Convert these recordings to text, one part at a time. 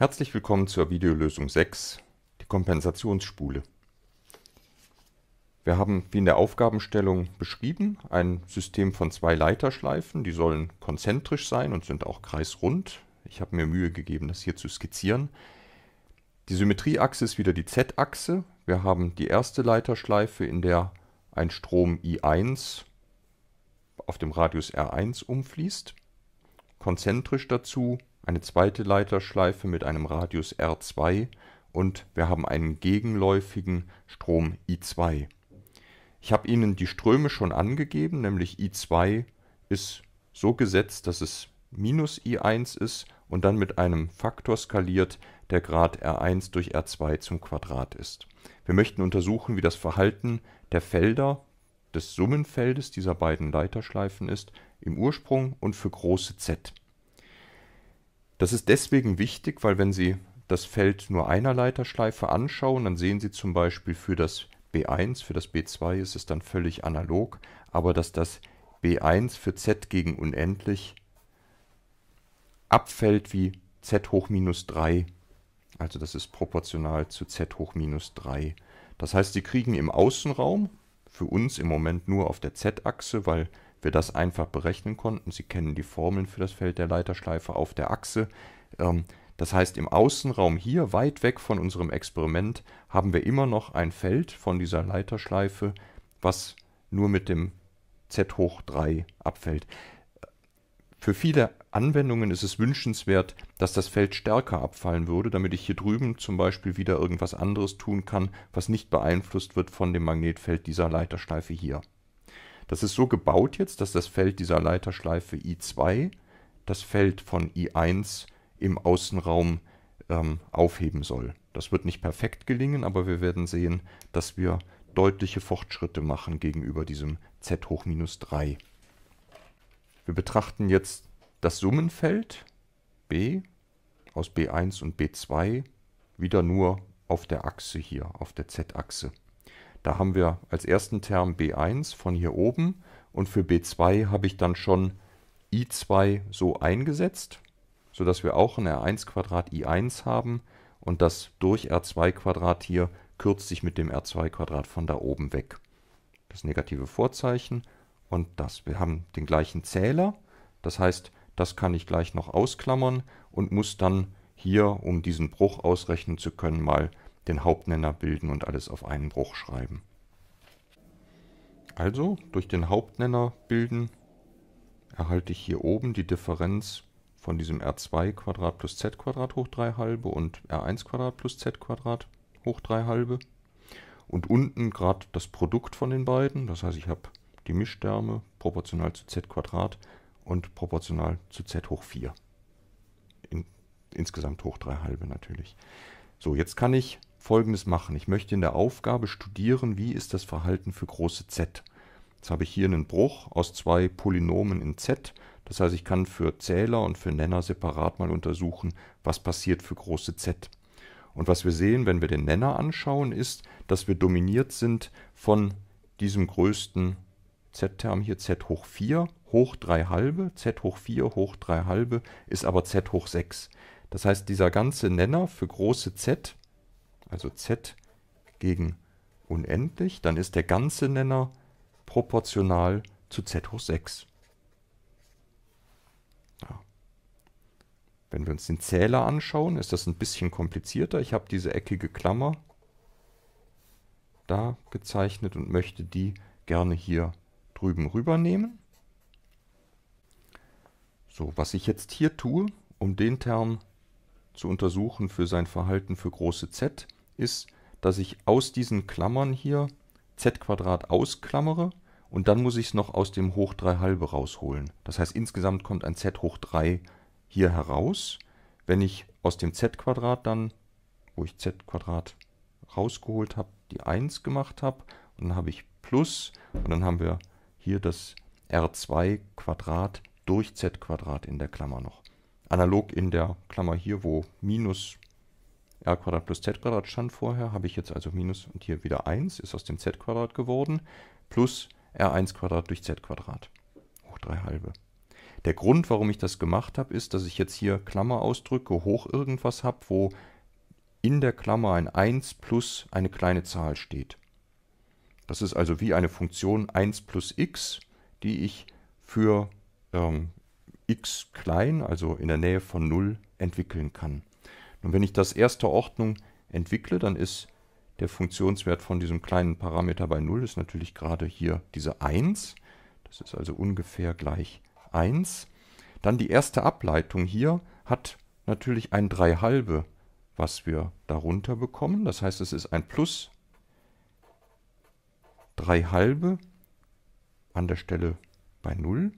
Herzlich willkommen zur Videolösung 6, die Kompensationsspule. Wir haben, wie in der Aufgabenstellung beschrieben, ein System von zwei Leiterschleifen. Die sollen konzentrisch sein und sind auch kreisrund. Ich habe mir Mühe gegeben, das hier zu skizzieren. Die Symmetrieachse ist wieder die Z-Achse. Wir haben die erste Leiterschleife, in der ein Strom I1 auf dem Radius R1 umfließt. Konzentrisch dazu eine zweite Leiterschleife mit einem Radius R2 und wir haben einen gegenläufigen Strom I2. Ich habe Ihnen die Ströme schon angegeben, nämlich I2 ist so gesetzt, dass es minus I1 ist und dann mit einem Faktor skaliert, der Grad R1 durch R2 zum Quadrat ist. Wir möchten untersuchen, wie das Verhalten der Felder, des Summenfeldes dieser beiden Leiterschleifen ist, im Ursprung und für große z. Das ist deswegen wichtig, weil wenn Sie das Feld nur einer Leiterschleife anschauen, dann sehen Sie zum Beispiel für das B1, für das B2 ist es dann völlig analog, aber dass das B1 für z gegen unendlich abfällt wie z hoch minus 3. Also das ist proportional zu z hoch minus 3. Das heißt, Sie kriegen im Außenraum, für uns im Moment nur auf der z-Achse, weil wir das einfach berechnen konnten. Sie kennen die Formeln für das Feld der Leiterschleife auf der Achse. Ähm, das heißt, im Außenraum hier, weit weg von unserem Experiment, haben wir immer noch ein Feld von dieser Leiterschleife, was nur mit dem z hoch 3 abfällt. Für viele Anwendungen ist es wünschenswert, dass das Feld stärker abfallen würde, damit ich hier drüben zum Beispiel wieder irgendwas anderes tun kann, was nicht beeinflusst wird von dem Magnetfeld dieser Leiterschleife hier. Das ist so gebaut jetzt, dass das Feld dieser Leiterschleife I2 das Feld von I1 im Außenraum ähm, aufheben soll. Das wird nicht perfekt gelingen, aber wir werden sehen, dass wir deutliche Fortschritte machen gegenüber diesem z hoch minus 3. Wir betrachten jetzt das Summenfeld b aus b1 und b2 wieder nur auf der Achse hier, auf der z-Achse. Da haben wir als ersten Term b1 von hier oben und für b2 habe ich dann schon i2 so eingesetzt, sodass wir auch ein r1 i1 haben und das durch r2 hier kürzt sich mit dem r2 von da oben weg. Das negative Vorzeichen und das. Wir haben den gleichen Zähler, das heißt, das kann ich gleich noch ausklammern und muss dann hier, um diesen Bruch ausrechnen zu können, mal den Hauptnenner bilden und alles auf einen Bruch schreiben. Also durch den Hauptnenner bilden erhalte ich hier oben die Differenz von diesem r2 Quadrat plus z Quadrat hoch 3 halbe und r1 Quadrat plus z Quadrat hoch 3 halbe. Und unten gerade das Produkt von den beiden, das heißt ich habe die Mischterme proportional zu z Quadrat und proportional zu z hoch 4. In, insgesamt hoch 3 halbe natürlich. So, jetzt kann ich folgendes machen. Ich möchte in der Aufgabe studieren, wie ist das Verhalten für große z. Jetzt habe ich hier einen Bruch aus zwei Polynomen in z. Das heißt, ich kann für Zähler und für Nenner separat mal untersuchen, was passiert für große z. Und was wir sehen, wenn wir den Nenner anschauen, ist, dass wir dominiert sind von diesem größten z-Term hier, z hoch 4, hoch 3 halbe, z hoch 4, hoch 3 halbe, ist aber z hoch 6. Das heißt, dieser ganze Nenner für große z also z gegen unendlich, dann ist der ganze Nenner proportional zu z hoch 6. Ja. Wenn wir uns den Zähler anschauen, ist das ein bisschen komplizierter. Ich habe diese eckige Klammer da gezeichnet und möchte die gerne hier drüben rübernehmen. So, was ich jetzt hier tue, um den Term zu untersuchen für sein Verhalten für große z, ist, dass ich aus diesen Klammern hier z ausklammere und dann muss ich es noch aus dem hoch 3 halbe rausholen. Das heißt, insgesamt kommt ein z hoch 3 hier heraus. Wenn ich aus dem z dann, wo ich z rausgeholt habe, die 1 gemacht habe, und dann habe ich plus und dann haben wir hier das r2 Quadrat durch z Quadrat in der Klammer noch. Analog in der Klammer hier, wo minus r plus z stand vorher, habe ich jetzt also minus und hier wieder 1, ist aus dem z geworden, plus r1 durch z hoch 3 halbe. Der Grund, warum ich das gemacht habe, ist, dass ich jetzt hier Klammer ausdrücke, hoch irgendwas habe, wo in der Klammer ein 1 plus eine kleine Zahl steht. Das ist also wie eine Funktion 1 plus x, die ich für ähm, x klein, also in der Nähe von 0, entwickeln kann. Und wenn ich das erste Ordnung entwickle, dann ist der Funktionswert von diesem kleinen Parameter bei 0 ist natürlich gerade hier diese 1. Das ist also ungefähr gleich 1. Dann die erste Ableitung hier hat natürlich ein 3 halbe, was wir darunter bekommen. Das heißt, es ist ein Plus 3 halbe an der Stelle bei 0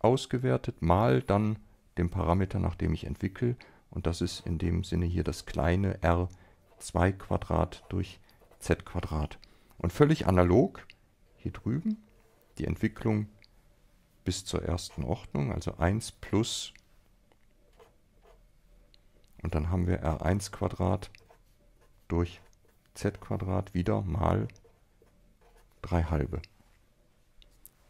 ausgewertet, mal dann dem Parameter, nach dem ich entwickle, und das ist in dem Sinne hier das kleine r 2 Quadrat durch z Quadrat. Und völlig analog hier drüben die Entwicklung bis zur ersten Ordnung, also 1 plus und dann haben wir r1 Quadrat durch z Quadrat wieder mal 3 halbe.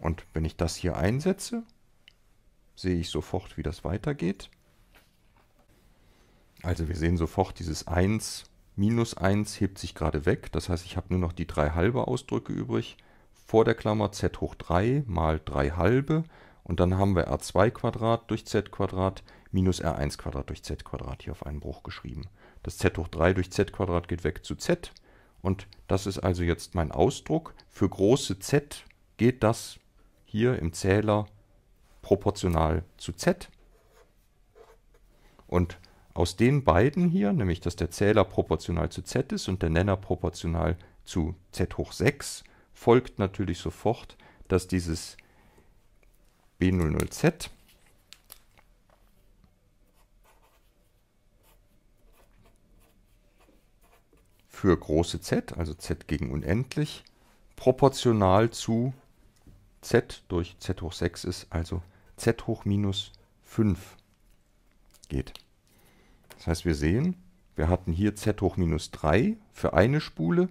Und wenn ich das hier einsetze, sehe ich sofort, wie das weitergeht. Also wir sehen sofort dieses 1, minus 1 hebt sich gerade weg. Das heißt, ich habe nur noch die 3 halbe Ausdrücke übrig. Vor der Klammer z hoch 3 mal 3 halbe. Und dann haben wir r2 Quadrat durch z Quadrat minus r1 Quadrat durch z Quadrat hier auf einen Bruch geschrieben. Das z hoch 3 durch z Quadrat geht weg zu z. Und das ist also jetzt mein Ausdruck. Für große z geht das hier im Zähler proportional zu z. Und aus den beiden hier, nämlich dass der Zähler proportional zu z ist und der Nenner proportional zu z hoch 6, folgt natürlich sofort, dass dieses B00z für große z, also z gegen unendlich, proportional zu z durch z hoch 6 ist, also z hoch minus 5 geht. Das heißt, wir sehen, wir hatten hier z hoch minus 3 für eine Spule,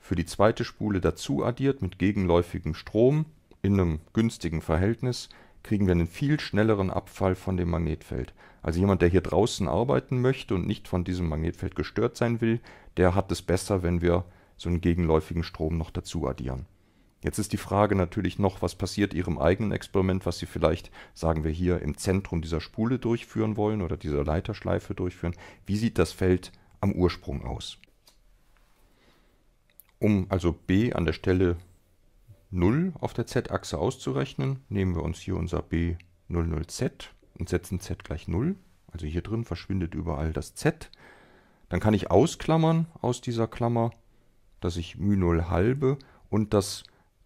für die zweite Spule dazu addiert mit gegenläufigem Strom in einem günstigen Verhältnis, kriegen wir einen viel schnelleren Abfall von dem Magnetfeld. Also jemand, der hier draußen arbeiten möchte und nicht von diesem Magnetfeld gestört sein will, der hat es besser, wenn wir so einen gegenläufigen Strom noch dazu addieren. Jetzt ist die Frage natürlich noch, was passiert Ihrem eigenen Experiment, was Sie vielleicht, sagen wir hier, im Zentrum dieser Spule durchführen wollen oder dieser Leiterschleife durchführen. Wie sieht das Feld am Ursprung aus? Um also b an der Stelle 0 auf der z-Achse auszurechnen, nehmen wir uns hier unser b00z und setzen z gleich 0. Also hier drin verschwindet überall das z. Dann kann ich ausklammern aus dieser Klammer, dass ich μ0 halbe und das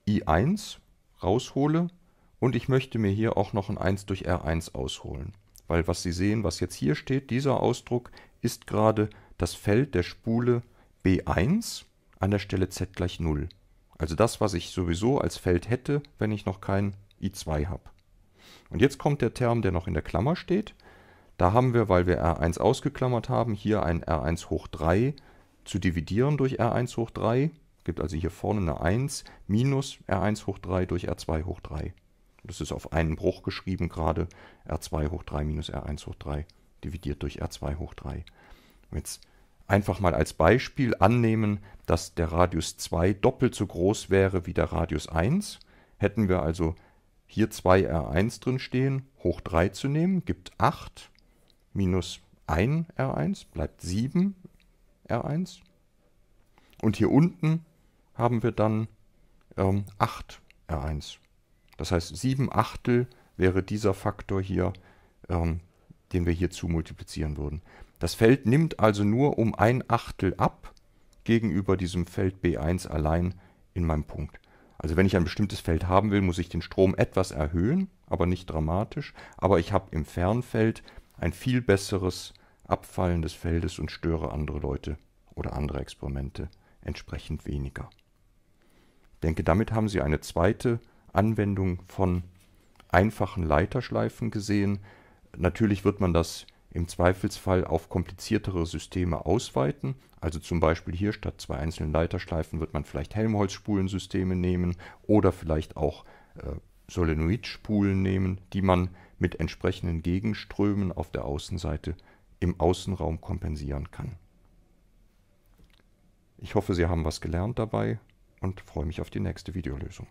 i1 raushole und ich möchte mir hier auch noch ein 1 durch r1 ausholen. Weil was Sie sehen, was jetzt hier steht, dieser Ausdruck ist gerade das Feld der Spule b1 an der Stelle z gleich 0. Also das, was ich sowieso als Feld hätte, wenn ich noch kein i2 habe. Und jetzt kommt der Term, der noch in der Klammer steht. Da haben wir, weil wir r1 ausgeklammert haben, hier ein r1 hoch 3 zu dividieren durch r1 hoch 3 gibt also hier vorne eine 1 minus R1 hoch 3 durch R2 hoch 3. Das ist auf einen Bruch geschrieben gerade. R2 hoch 3 minus R1 hoch 3 dividiert durch R2 hoch 3. Jetzt einfach mal als Beispiel annehmen, dass der Radius 2 doppelt so groß wäre wie der Radius 1. Hätten wir also hier 2R1 drin stehen, hoch 3 zu nehmen, gibt 8 minus 1R1, bleibt 7R1. Und hier unten haben wir dann ähm, 8 R1. Das heißt, 7 Achtel wäre dieser Faktor hier, ähm, den wir hier zu multiplizieren würden. Das Feld nimmt also nur um ein Achtel ab gegenüber diesem Feld B1 allein in meinem Punkt. Also wenn ich ein bestimmtes Feld haben will, muss ich den Strom etwas erhöhen, aber nicht dramatisch. Aber ich habe im Fernfeld ein viel besseres Abfallen des Feldes und störe andere Leute oder andere Experimente entsprechend weniger denke, damit haben Sie eine zweite Anwendung von einfachen Leiterschleifen gesehen. Natürlich wird man das im Zweifelsfall auf kompliziertere Systeme ausweiten. Also zum Beispiel hier statt zwei einzelnen Leiterschleifen wird man vielleicht Helmholtz-Spulensysteme nehmen oder vielleicht auch äh, Solenoid-Spulen nehmen, die man mit entsprechenden Gegenströmen auf der Außenseite im Außenraum kompensieren kann. Ich hoffe, Sie haben was gelernt dabei und freue mich auf die nächste Videolösung.